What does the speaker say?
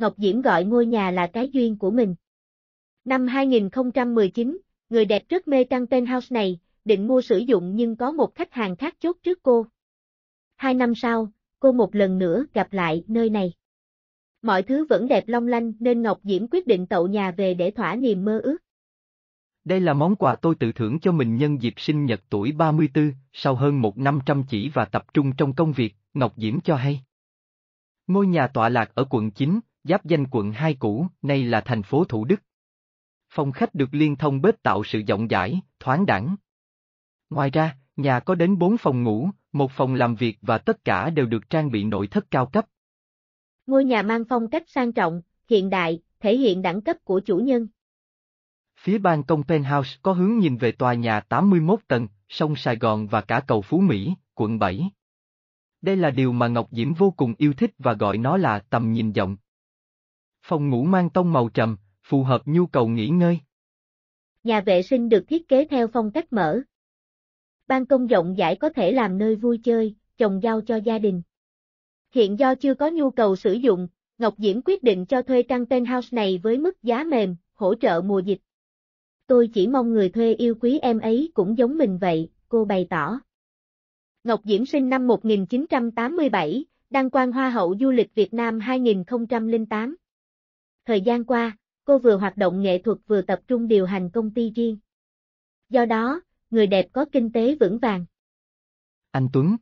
Ngọc Diễm gọi ngôi nhà là cái duyên của mình. Năm 2019, người đẹp rất mê căn penthouse này, định mua sử dụng nhưng có một khách hàng khác chốt trước cô. Hai năm sau, cô một lần nữa gặp lại nơi này. Mọi thứ vẫn đẹp long lanh nên Ngọc Diễm quyết định tậu nhà về để thỏa niềm mơ ước. Đây là món quà tôi tự thưởng cho mình nhân dịp sinh nhật tuổi 34, sau hơn một năm chăm chỉ và tập trung trong công việc, Ngọc Diễm cho hay. Ngôi nhà tọa lạc ở quận 9, giáp danh quận 2 cũ, nay là thành phố Thủ Đức. Phòng khách được liên thông bếp tạo sự rộng rãi, thoáng đẳng. Ngoài ra, nhà có đến 4 phòng ngủ, một phòng làm việc và tất cả đều được trang bị nội thất cao cấp. Ngôi nhà mang phong cách sang trọng, hiện đại, thể hiện đẳng cấp của chủ nhân. Phía ban công penthouse có hướng nhìn về tòa nhà 81 tầng, sông Sài Gòn và cả cầu Phú Mỹ, quận 7. Đây là điều mà Ngọc Diễm vô cùng yêu thích và gọi nó là tầm nhìn rộng. Phòng ngủ mang tông màu trầm, phù hợp nhu cầu nghỉ ngơi. Nhà vệ sinh được thiết kế theo phong cách mở. Ban công rộng rãi có thể làm nơi vui chơi, trồng rau cho gia đình. Hiện do chưa có nhu cầu sử dụng, Ngọc Diễm quyết định cho thuê căn penthouse này với mức giá mềm, hỗ trợ mùa dịch. Tôi chỉ mong người thuê yêu quý em ấy cũng giống mình vậy, cô bày tỏ. Ngọc Diễm sinh năm 1987, đăng quang Hoa hậu du lịch Việt Nam 2008. Thời gian qua, cô vừa hoạt động nghệ thuật vừa tập trung điều hành công ty riêng. Do đó, người đẹp có kinh tế vững vàng. Anh Tuấn,